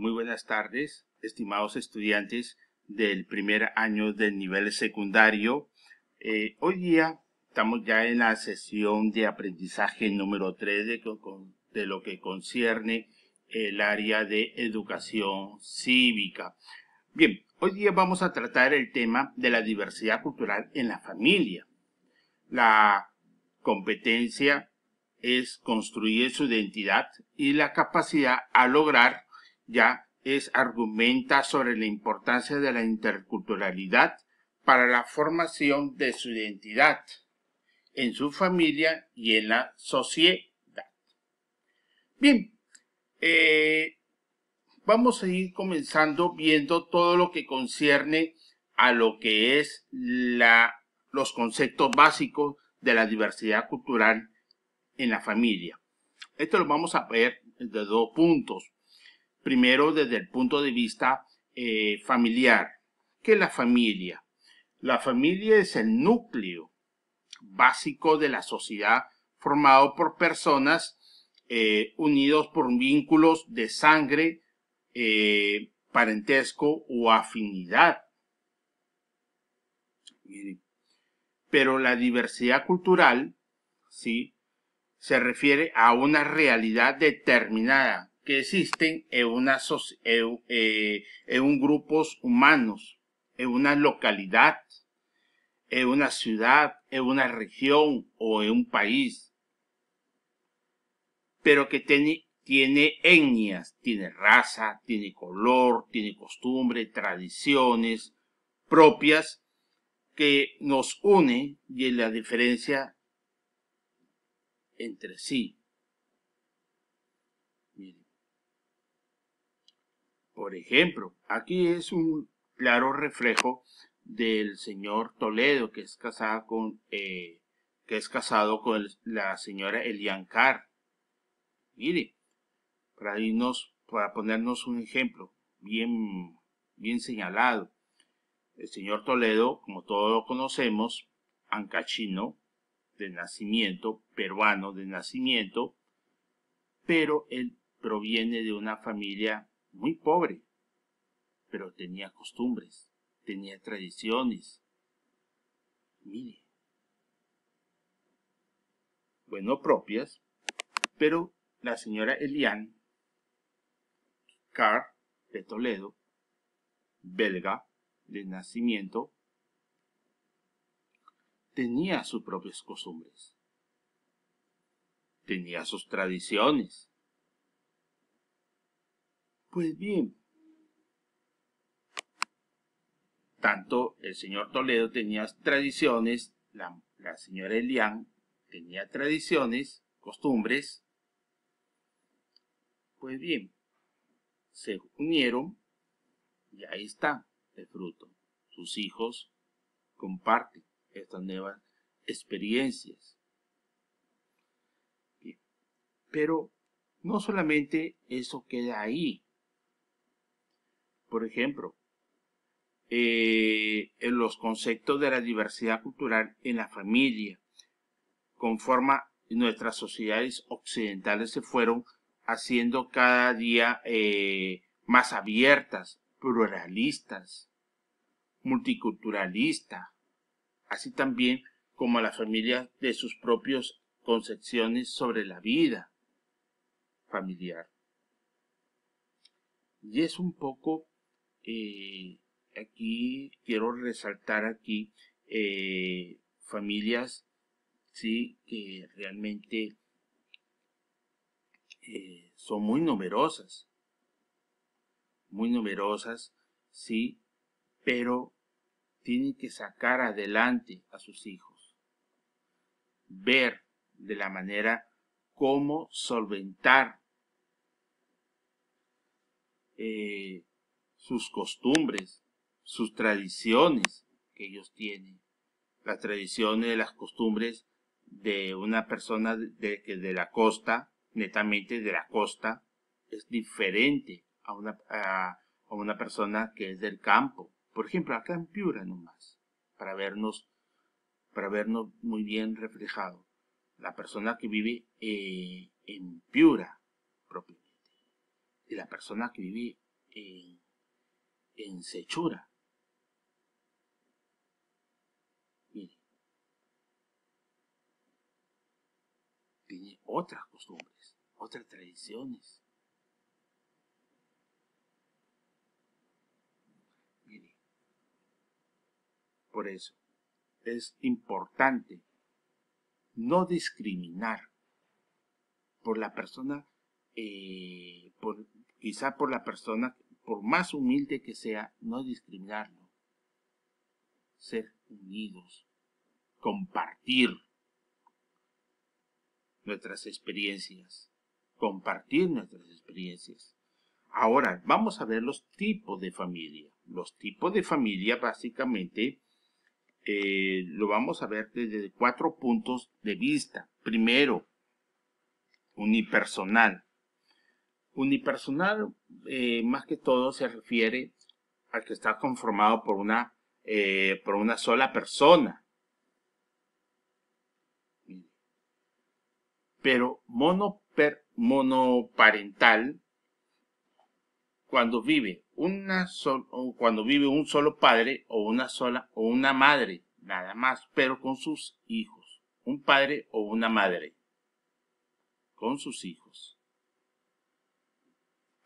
Muy buenas tardes, estimados estudiantes del primer año del nivel secundario. Eh, hoy día estamos ya en la sesión de aprendizaje número 3 de, de lo que concierne el área de educación cívica. Bien, hoy día vamos a tratar el tema de la diversidad cultural en la familia. La competencia es construir su identidad y la capacidad a lograr ya es argumenta sobre la importancia de la interculturalidad para la formación de su identidad en su familia y en la sociedad. Bien, eh, vamos a ir comenzando viendo todo lo que concierne a lo que es los conceptos básicos de la diversidad cultural en la familia. Esto lo vamos a ver de dos puntos. Primero, desde el punto de vista eh, familiar. que es la familia? La familia es el núcleo básico de la sociedad formado por personas eh, unidos por vínculos de sangre, eh, parentesco o afinidad. Pero la diversidad cultural, ¿sí? Se refiere a una realidad determinada que existen eh, en, un grupos humanos, en una localidad, en una ciudad, en una región o en un país, pero que tiene, tiene etnias, tiene raza, tiene color, tiene costumbre, tradiciones propias que nos une y en la diferencia entre sí. Por ejemplo, aquí es un claro reflejo del señor Toledo, que es casado con, eh, que es casado con la señora Eliancar. Mire, para, irnos, para ponernos un ejemplo bien, bien señalado. El señor Toledo, como todos lo conocemos, ancachino de nacimiento, peruano de nacimiento, pero él proviene de una familia muy pobre, pero tenía costumbres, tenía tradiciones. Mire, bueno, propias, pero la señora Eliane Carr de Toledo, belga de nacimiento, tenía sus propias costumbres, tenía sus tradiciones, pues bien, tanto el señor Toledo tenía tradiciones, la, señora Elian tenía tradiciones, costumbres. Pues bien, se unieron y ahí está el fruto. Sus hijos comparten estas nuevas experiencias. Pero no solamente eso queda ahí. Por ejemplo, eh, en los conceptos de la diversidad cultural en la familia, conforme nuestras sociedades occidentales se fueron haciendo cada día eh, más abiertas, pluralistas, multiculturalistas, así también como la familia de sus propias concepciones sobre la vida familiar. Y es un poco eh, aquí quiero resaltar aquí eh, familias sí que realmente eh, son muy numerosas muy numerosas sí pero tienen que sacar adelante a sus hijos ver de la manera cómo solventar eh, sus costumbres, sus tradiciones que ellos tienen, las tradiciones, las costumbres de una persona de, de, la costa, netamente de la costa, es diferente a una, una persona que es del campo. Por ejemplo, acá en Piura nomás, para vernos, para vernos muy bien reflejado. La persona que vive eh, en Piura, propiamente, y la persona que vive en Ensechura. tiene otras costumbres, otras tradiciones. por eso es importante no discriminar por la persona, eh, quizá por la persona por más humilde que sea, no discriminarlo. Ser unidos, compartir nuestras experiencias, compartir nuestras experiencias. Ahora, vamos a ver los tipos de familia. Los tipos de familia básicamente eh, lo vamos a ver desde cuatro puntos de vista. Primero, unipersonal. Unipersonal, eh, más que todo, se refiere al que está conformado por una, eh, por una sola persona. Pero monoparental, cuando vive, una cuando vive un solo padre o una sola o una madre, nada más, pero con sus hijos. Un padre o una madre, con sus hijos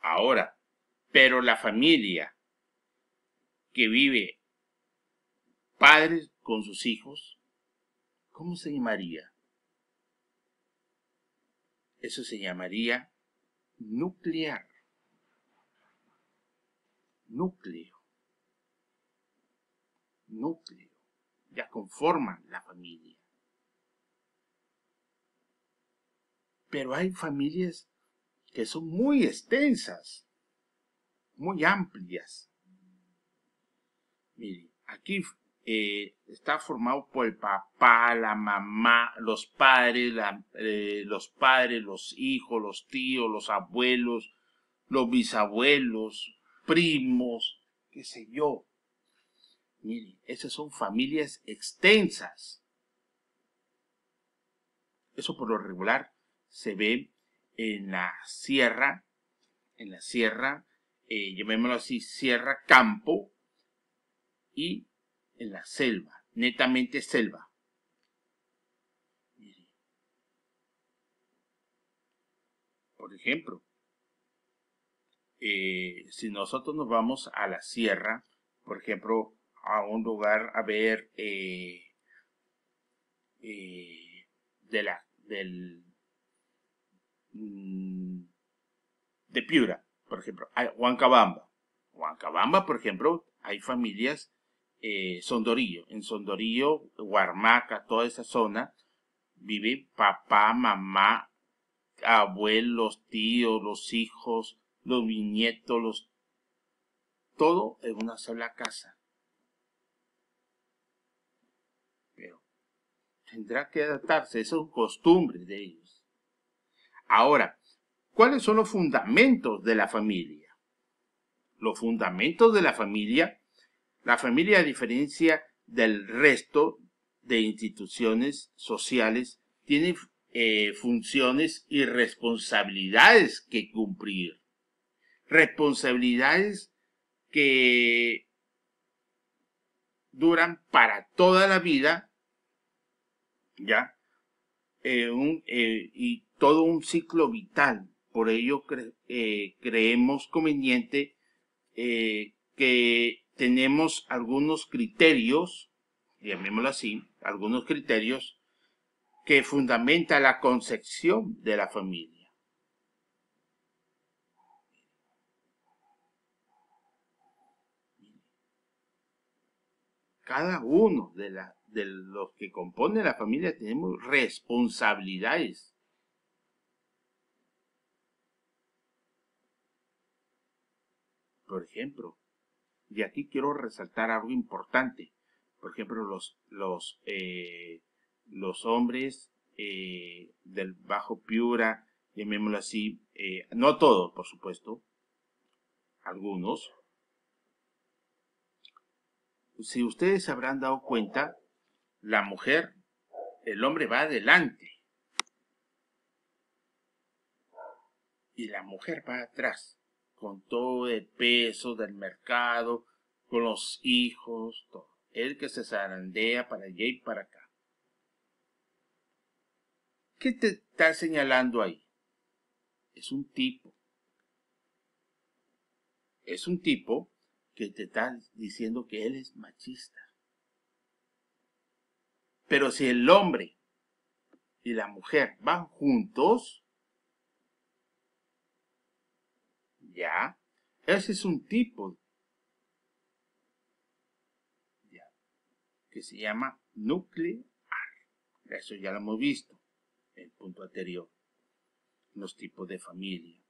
ahora, pero la familia que vive padres con sus hijos, ¿cómo se llamaría? Eso se llamaría nuclear. Núcleo. Núcleo. Ya conforman la familia. Pero hay familias que son muy extensas, muy amplias. Miren, aquí eh, está formado por el papá, la mamá, los padres, eh, los padres, los hijos, los tíos, los abuelos, los bisabuelos, primos, qué sé yo. Miren, esas son familias extensas. Eso por lo regular se ve en la sierra, en la sierra, eh, llamémoslo así, sierra campo y en la selva, netamente selva. Por ejemplo, eh, si nosotros nos vamos a la sierra, por ejemplo, a un lugar a ver eh, eh, de la, del, Mm, de Piura, por ejemplo, Huancabamba. Huancabamba, por ejemplo, hay familias eh, Sondorillo. En Sondorillo, Huarmaca, toda esa zona, vive papá, mamá, abuelos, tíos, los hijos, los nietos, los... Todo en una sola casa. Pero tendrá que adaptarse, eso es costumbre de ellos. Ahora, ¿cuáles son los fundamentos de la familia? Los fundamentos de la familia, la familia a diferencia del resto de instituciones sociales, tiene eh, funciones y responsabilidades que cumplir. Responsabilidades que duran para toda la vida, ¿ya? Eh, eh, y todo un ciclo vital. Por ello eh, creemos conveniente que tenemos algunos criterios, llamémoslo así, algunos criterios que fundamenta la concepción de la familia. Cada uno de, las de los que componen la familia tenemos responsabilidades. Por ejemplo, y aquí quiero resaltar algo importante. Por ejemplo, los, los, eh, los hombres eh, del Bajo Piura, llamémoslo así, eh, no todos, por supuesto, algunos, si ustedes se habrán dado cuenta, la mujer, el hombre va adelante. Y la mujer va atrás, con todo el peso del mercado, con los hijos, todo. El que se zarandea para allá y para acá. ¿Qué te está señalando ahí? Es un tipo. Es un tipo que te está diciendo que él es machista. Pero si el hombre y la mujer van juntos, ya, ese es un tipo que se llama nuclear. Eso ya lo hemos visto en el punto anterior. Los tipos de familia.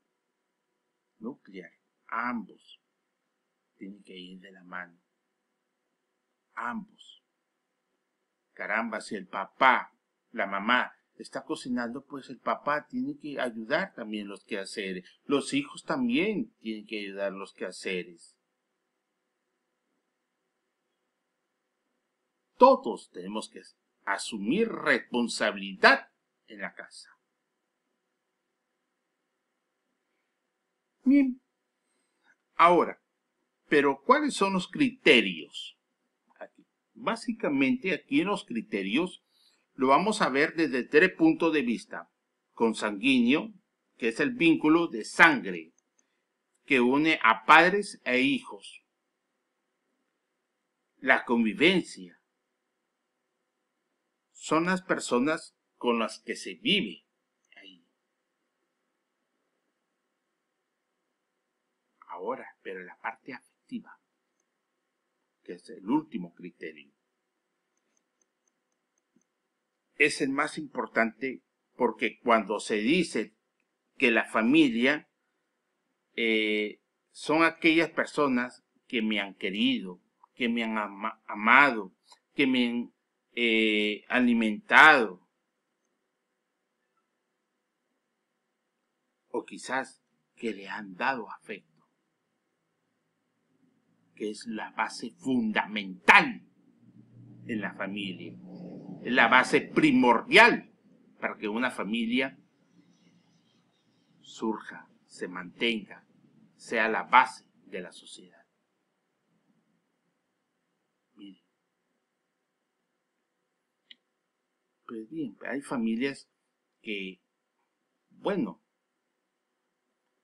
Nuclear. Ambos tienen que ir de la mano. Ambos. Caramba, si el papá, la mamá, está cocinando, pues el papá tiene que ayudar también los quehaceres. Los hijos también tienen que ayudar los quehaceres. Todos tenemos que asumir responsabilidad en la casa. Bien. Ahora, pero ¿cuáles son los criterios Básicamente aquí en los criterios lo vamos a ver desde tres puntos de vista. Consanguíneo, que es el vínculo de sangre que une a padres e hijos. La convivencia. Son las personas con las que se vive Ahora, pero la parte afectiva que es el último criterio. Es el más importante porque cuando se dice que la familia eh, son aquellas personas que me han querido, que me han amado, que me han eh, alimentado, o quizás que le han dado afecto que es la base fundamental en la familia, es la base primordial para que una familia surja, se mantenga, sea la base de la sociedad. Mire. Pues bien, hay familias que, bueno,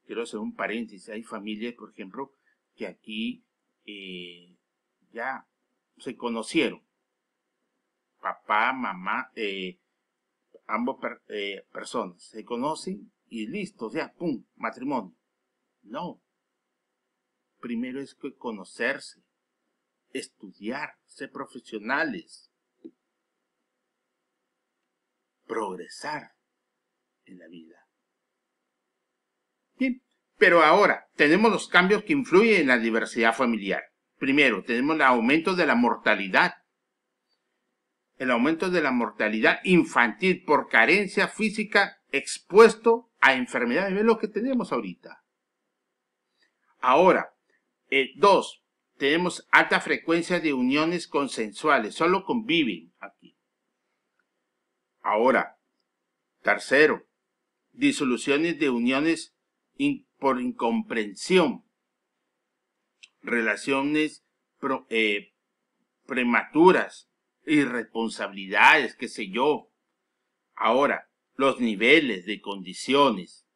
quiero hacer un paréntesis, hay familias, por ejemplo, que aquí y ya se conocieron. Papá, mamá, eh, ambos eh, personas se conocen y listo, ya, pum, matrimonio. No. Primero es que conocerse, estudiar, ser profesionales, progresar en la vida. Pero ahora tenemos los cambios que influyen en la diversidad familiar. Primero, tenemos el aumento de la mortalidad. El aumento de la mortalidad infantil por carencia física expuesto a enfermedades. Es lo que tenemos ahorita. Ahora, eh, dos, tenemos alta frecuencia de uniones consensuales. Solo conviven aquí. Ahora, tercero, disoluciones de uniones por incomprensión, relaciones eh, prematuras, irresponsabilidades, qué sé yo. Ahora, los niveles de condiciones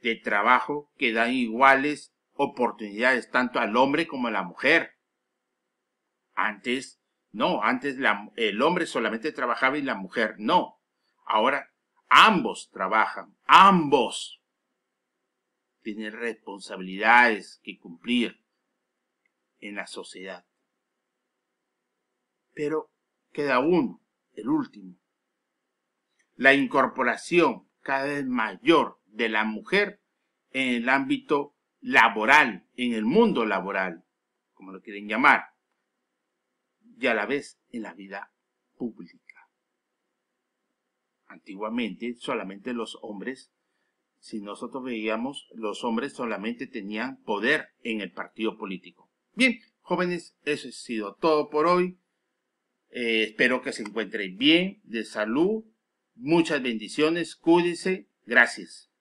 de trabajo que dan iguales oportunidades tanto al hombre como a la mujer. Antes, no, antes el hombre solamente trabajaba y la mujer no. Ahora ambos trabajan, ambos tiene responsabilidades que cumplir en la sociedad. Pero queda uno, el último. La incorporación cada vez mayor de la mujer en el ámbito laboral, en el mundo laboral, como lo quieren llamar, y a la vez en la vida pública. Antiguamente solamente los hombres si nosotros veíamos, los hombres solamente tenían poder en el partido político. Bien, jóvenes, eso ha sido todo por hoy. Eh, espero que se encuentren bien, de salud. Muchas bendiciones, cuídense. Gracias.